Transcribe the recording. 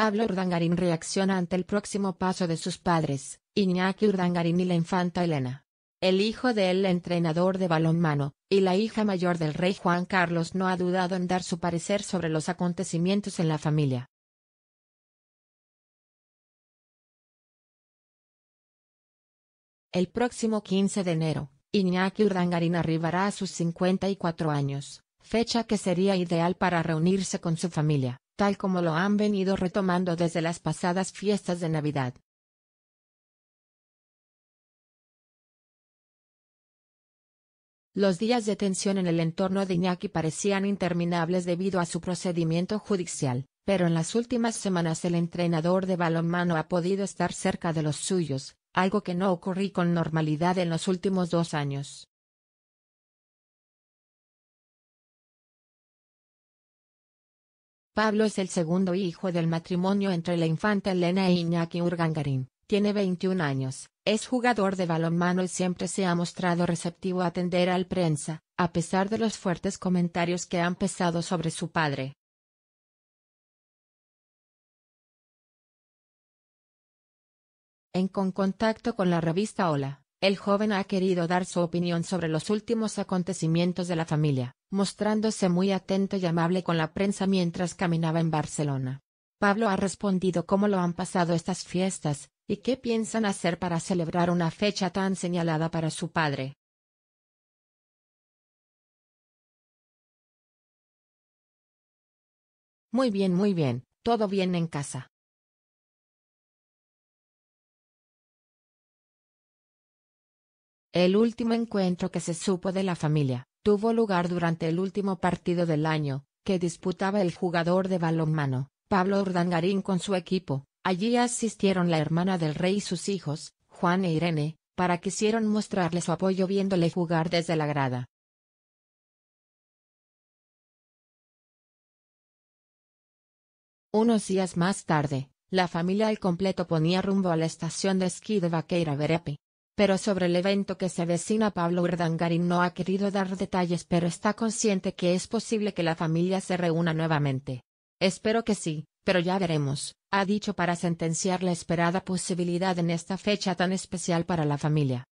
Pablo Urdangarín reacciona ante el próximo paso de sus padres, Iñaki Urdangarín y la infanta Elena. El hijo de él, entrenador de balonmano, y la hija mayor del rey Juan Carlos no ha dudado en dar su parecer sobre los acontecimientos en la familia. El próximo 15 de enero, Iñaki Urdangarín arribará a sus 54 años fecha que sería ideal para reunirse con su familia, tal como lo han venido retomando desde las pasadas fiestas de Navidad. Los días de tensión en el entorno de Iñaki parecían interminables debido a su procedimiento judicial, pero en las últimas semanas el entrenador de balonmano ha podido estar cerca de los suyos, algo que no ocurrió con normalidad en los últimos dos años. Pablo es el segundo hijo del matrimonio entre la infanta Elena e Iñaki Urgangarín. Tiene 21 años, es jugador de balonmano y siempre se ha mostrado receptivo a atender al prensa, a pesar de los fuertes comentarios que han pesado sobre su padre. En contacto con la revista Hola, el joven ha querido dar su opinión sobre los últimos acontecimientos de la familia mostrándose muy atento y amable con la prensa mientras caminaba en Barcelona. Pablo ha respondido cómo lo han pasado estas fiestas, y qué piensan hacer para celebrar una fecha tan señalada para su padre. Muy bien, muy bien, todo bien en casa. El último encuentro que se supo de la familia, tuvo lugar durante el último partido del año, que disputaba el jugador de balonmano, Pablo Urdangarín con su equipo. Allí asistieron la hermana del rey y sus hijos, Juan e Irene, para quisieron mostrarle su apoyo viéndole jugar desde la grada. Unos días más tarde, la familia al completo ponía rumbo a la estación de esquí de Vaqueira pero sobre el evento que se avecina Pablo Urdangarín no ha querido dar detalles pero está consciente que es posible que la familia se reúna nuevamente. Espero que sí, pero ya veremos, ha dicho para sentenciar la esperada posibilidad en esta fecha tan especial para la familia.